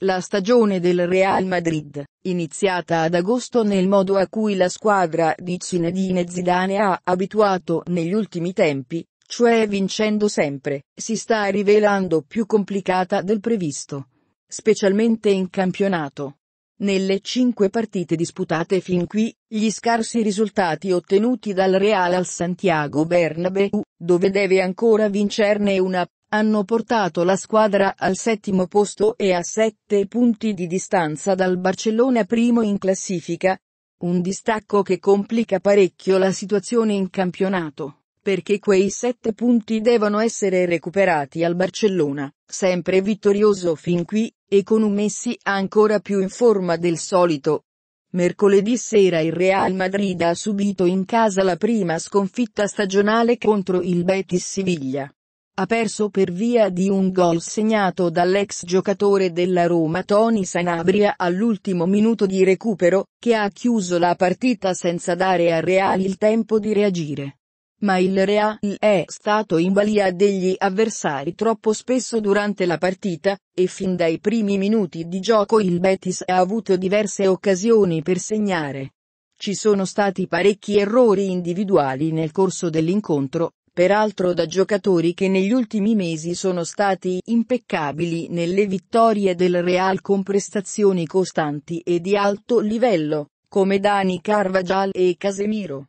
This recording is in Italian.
La stagione del Real Madrid, iniziata ad agosto nel modo a cui la squadra di Zinedine Zidane ha abituato negli ultimi tempi, cioè vincendo sempre, si sta rivelando più complicata del previsto. Specialmente in campionato. Nelle cinque partite disputate fin qui, gli scarsi risultati ottenuti dal Real al Santiago Bernabeu, dove deve ancora vincerne una, hanno portato la squadra al settimo posto e a sette punti di distanza dal Barcellona primo in classifica, un distacco che complica parecchio la situazione in campionato, perché quei sette punti devono essere recuperati al Barcellona, sempre vittorioso fin qui, e con un Messi ancora più in forma del solito. Mercoledì sera il Real Madrid ha subito in casa la prima sconfitta stagionale contro il Betis Siviglia, ha perso per via di un gol segnato dall'ex giocatore della Roma Tony Sanabria all'ultimo minuto di recupero, che ha chiuso la partita senza dare al Real il tempo di reagire. Ma il Real è stato in balia degli avversari troppo spesso durante la partita, e fin dai primi minuti di gioco il Betis ha avuto diverse occasioni per segnare. Ci sono stati parecchi errori individuali nel corso dell'incontro, peraltro da giocatori che negli ultimi mesi sono stati impeccabili nelle vittorie del Real con prestazioni costanti e di alto livello, come Dani Carvajal e Casemiro.